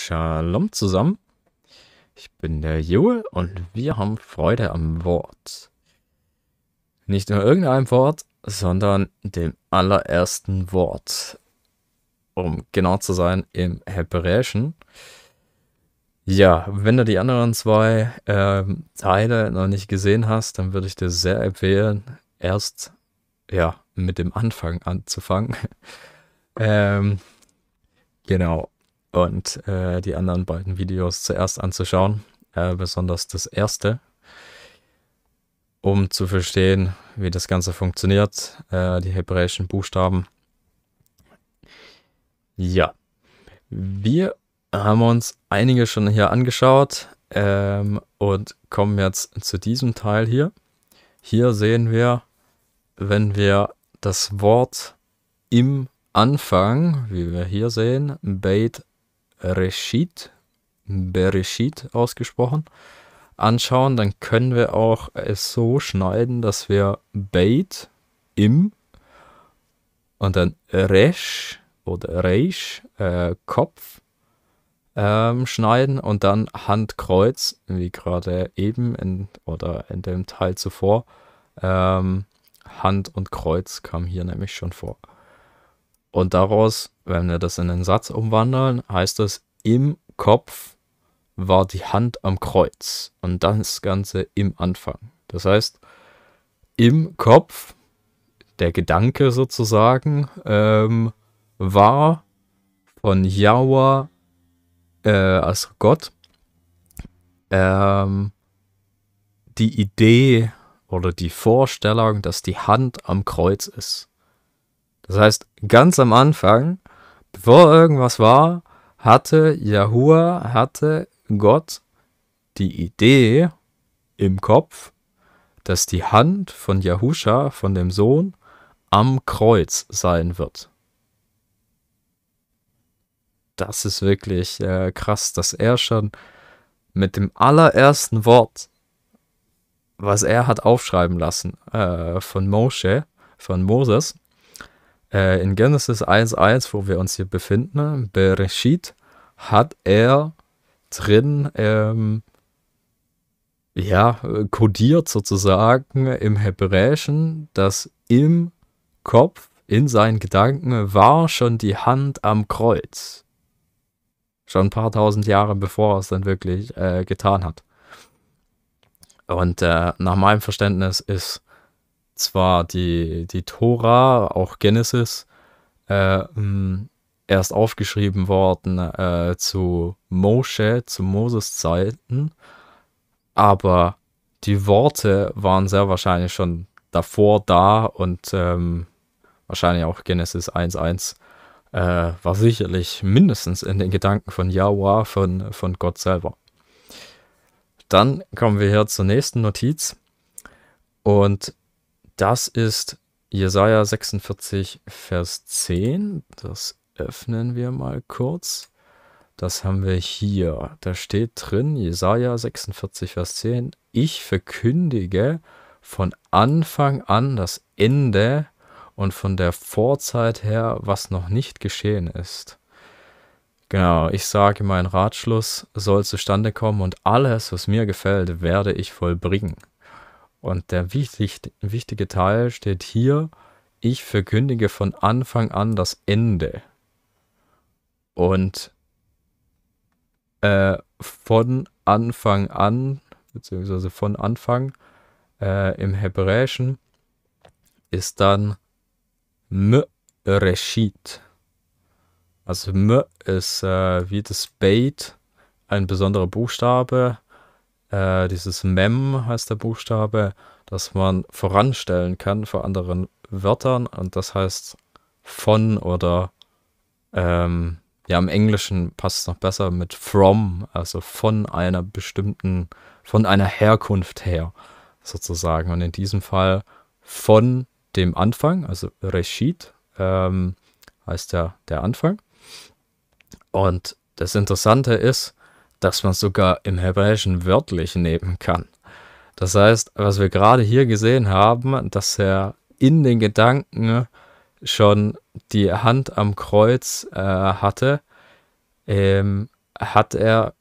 Shalom zusammen. Ich bin der Joel und wir haben Freude am Wort. Nicht nur irgendeinem Wort, sondern dem allerersten Wort. Um genau zu sein, im Hebräischen. Ja, wenn du die anderen zwei ähm, Teile noch nicht gesehen hast, dann würde ich dir sehr empfehlen, erst ja, mit dem Anfang anzufangen. ähm, genau, und äh, die anderen beiden Videos zuerst anzuschauen, äh, besonders das erste, um zu verstehen, wie das Ganze funktioniert, äh, die hebräischen Buchstaben. Ja, wir haben uns einige schon hier angeschaut ähm, und kommen jetzt zu diesem Teil hier. Hier sehen wir, wenn wir das Wort im Anfang, wie wir hier sehen, Bait Reshit, Bereshit ausgesprochen, anschauen, dann können wir auch es so schneiden, dass wir Beit im und dann Resh oder Reish, äh, Kopf, ähm, schneiden und dann Handkreuz, wie gerade eben in, oder in dem Teil zuvor. Ähm, Hand und Kreuz kam hier nämlich schon vor. Und daraus, wenn wir das in einen Satz umwandeln, heißt das, im Kopf war die Hand am Kreuz und das Ganze im Anfang. Das heißt, im Kopf, der Gedanke sozusagen, ähm, war von Jahweh äh, als Gott ähm, die Idee oder die Vorstellung, dass die Hand am Kreuz ist. Das heißt, ganz am Anfang, bevor irgendwas war, hatte Yahua, hatte Gott die Idee im Kopf, dass die Hand von Yahusha, von dem Sohn, am Kreuz sein wird. Das ist wirklich äh, krass, dass er schon mit dem allerersten Wort, was er hat aufschreiben lassen äh, von Moshe, von Moses, äh, in Genesis 1.1, wo wir uns hier befinden, ne, Bereshit, hat er drin, ähm, ja, äh, kodiert sozusagen im Hebräischen, dass im Kopf, in seinen Gedanken war schon die Hand am Kreuz. Schon ein paar tausend Jahre bevor er es dann wirklich äh, getan hat. Und äh, nach meinem Verständnis ist zwar die, die Tora, auch Genesis, äh, erst aufgeschrieben worden äh, zu Moshe, zu Moses Zeiten, aber die Worte waren sehr wahrscheinlich schon davor da und ähm, wahrscheinlich auch Genesis 1.1 äh, war sicherlich mindestens in den Gedanken von Yahweh, von, von Gott selber. Dann kommen wir hier zur nächsten Notiz und das ist Jesaja 46, Vers 10. Das öffnen wir mal kurz. Das haben wir hier. Da steht drin, Jesaja 46, Vers 10. Ich verkündige von Anfang an das Ende und von der Vorzeit her, was noch nicht geschehen ist. Genau, ich sage, mein Ratschluss soll zustande kommen und alles, was mir gefällt, werde ich vollbringen. Und der wichtig, wichtige Teil steht hier, ich verkündige von Anfang an das Ende. Und äh, von Anfang an, beziehungsweise von Anfang äh, im Hebräischen, ist dann M Reshit. Also M ist äh, wie das Bait, ein besonderer Buchstabe, äh, dieses Mem heißt der Buchstabe, das man voranstellen kann vor anderen Wörtern und das heißt von oder ähm, ja, im Englischen passt es noch besser mit from, also von einer bestimmten, von einer Herkunft her sozusagen. Und in diesem Fall von dem Anfang, also Reshit ähm, heißt ja der Anfang. Und das Interessante ist, das man sogar im Hebräischen wörtlich nehmen kann. Das heißt, was wir gerade hier gesehen haben, dass er in den Gedanken schon die Hand am Kreuz äh, hatte, ähm, hat er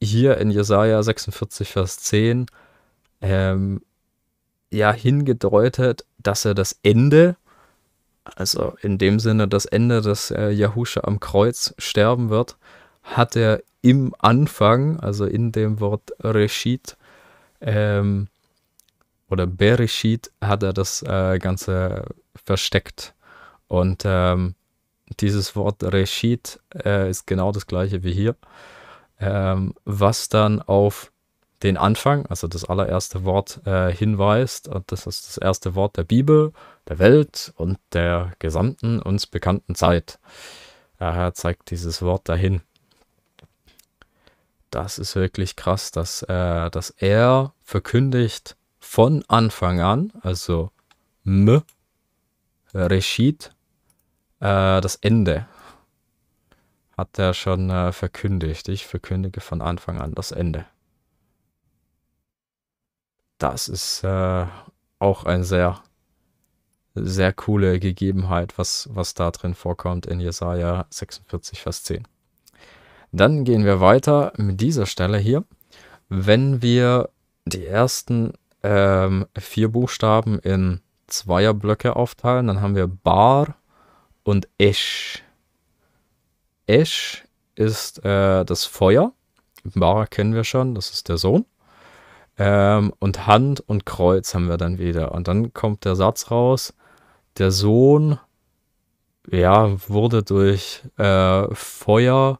hier in Jesaja 46, Vers 10 ähm, ja hingedeutet, dass er das Ende, also in dem Sinne das Ende, dass äh, Yahusha am Kreuz sterben wird, hat er im Anfang, also in dem Wort Reshit ähm, oder Bereshit, hat er das äh, Ganze versteckt. Und ähm, dieses Wort Reshit äh, ist genau das gleiche wie hier, ähm, was dann auf den Anfang, also das allererste Wort, äh, hinweist. Und das ist das erste Wort der Bibel, der Welt und der gesamten uns bekannten Zeit. Daher äh, zeigt dieses Wort dahin das ist wirklich krass, dass, äh, dass er verkündigt von Anfang an, also M, Reshid, äh, das Ende hat er schon äh, verkündigt. Ich verkündige von Anfang an das Ende. Das ist äh, auch eine sehr, sehr coole Gegebenheit, was, was da drin vorkommt in Jesaja 46, Vers 10. Dann gehen wir weiter mit dieser Stelle hier. Wenn wir die ersten ähm, vier Buchstaben in zweier Blöcke aufteilen, dann haben wir Bar und Esch. Esch ist äh, das Feuer. Bar kennen wir schon, das ist der Sohn. Ähm, und Hand und Kreuz haben wir dann wieder. Und dann kommt der Satz raus, der Sohn ja, wurde durch äh, Feuer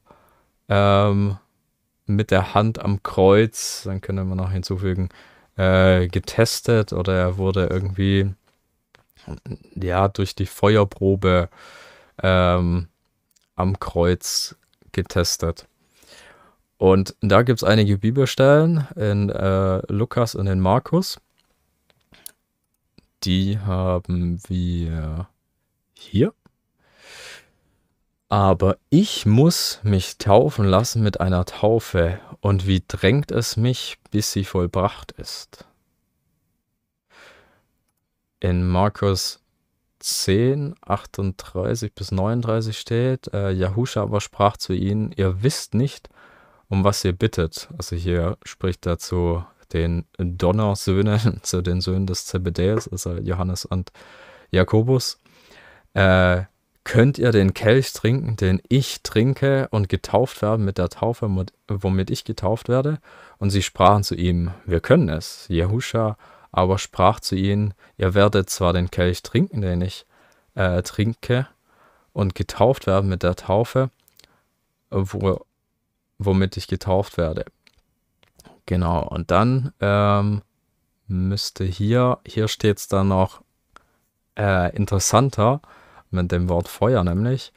ähm, mit der Hand am Kreuz, dann können wir noch hinzufügen, äh, getestet oder er wurde irgendwie ja durch die Feuerprobe ähm, am Kreuz getestet. Und da gibt es einige Bibelstellen in äh, Lukas und in Markus. Die haben wir hier. Aber ich muss mich taufen lassen mit einer Taufe, und wie drängt es mich, bis sie vollbracht ist. In Markus 10, 38 bis 39 steht, äh, Yahusha aber sprach zu ihnen, ihr wisst nicht, um was ihr bittet. Also hier spricht er zu den Donnersöhnen, zu den Söhnen des Zebedäus, also Johannes und Jakobus. Äh, könnt ihr den Kelch trinken, den ich trinke und getauft werden mit der Taufe, womit ich getauft werde? Und sie sprachen zu ihm, wir können es. Jehusha aber sprach zu ihnen, ihr werdet zwar den Kelch trinken, den ich äh, trinke, und getauft werden mit der Taufe, wo, womit ich getauft werde. Genau, und dann ähm, müsste hier, hier steht es dann noch äh, interessanter, mit dem Wort Feuer nämlich,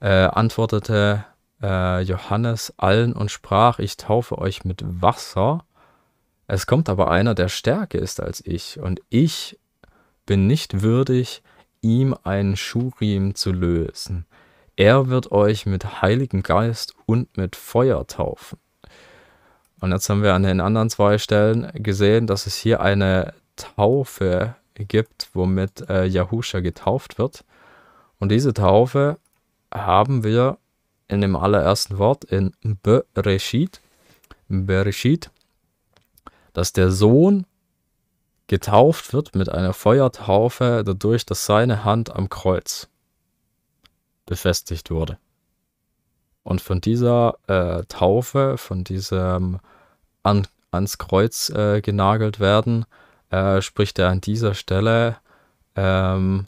äh, antwortete äh, Johannes allen und sprach, ich taufe euch mit Wasser, es kommt aber einer, der stärker ist als ich, und ich bin nicht würdig, ihm einen Schuhriemen zu lösen. Er wird euch mit Heiligen Geist und mit Feuer taufen. Und jetzt haben wir an den anderen zwei Stellen gesehen, dass es hier eine Taufe gibt, womit äh, Yahusha getauft wird. Und diese Taufe haben wir in dem allerersten Wort in Bereshit, Bereshit, dass der Sohn getauft wird mit einer Feuertaufe, dadurch, dass seine Hand am Kreuz befestigt wurde. Und von dieser äh, Taufe, von diesem an, ans Kreuz äh, genagelt werden, äh, spricht er an dieser Stelle ähm,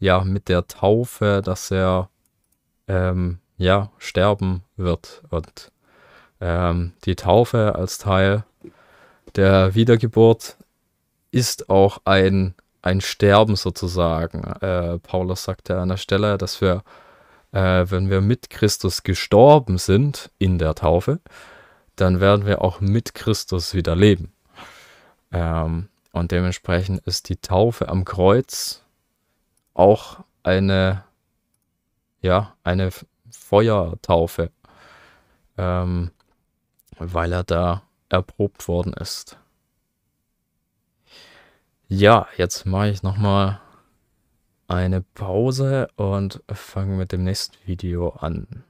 ja mit der Taufe, dass er ähm, ja sterben wird und ähm, die Taufe als Teil der Wiedergeburt ist auch ein ein Sterben sozusagen. Äh, Paulus sagte an der Stelle, dass wir, äh, wenn wir mit Christus gestorben sind in der Taufe, dann werden wir auch mit Christus wieder leben. Ähm, und dementsprechend ist die Taufe am Kreuz auch eine, ja, eine Feuertaufe, ähm, weil er da erprobt worden ist. Ja, jetzt mache ich nochmal eine Pause und fange mit dem nächsten Video an.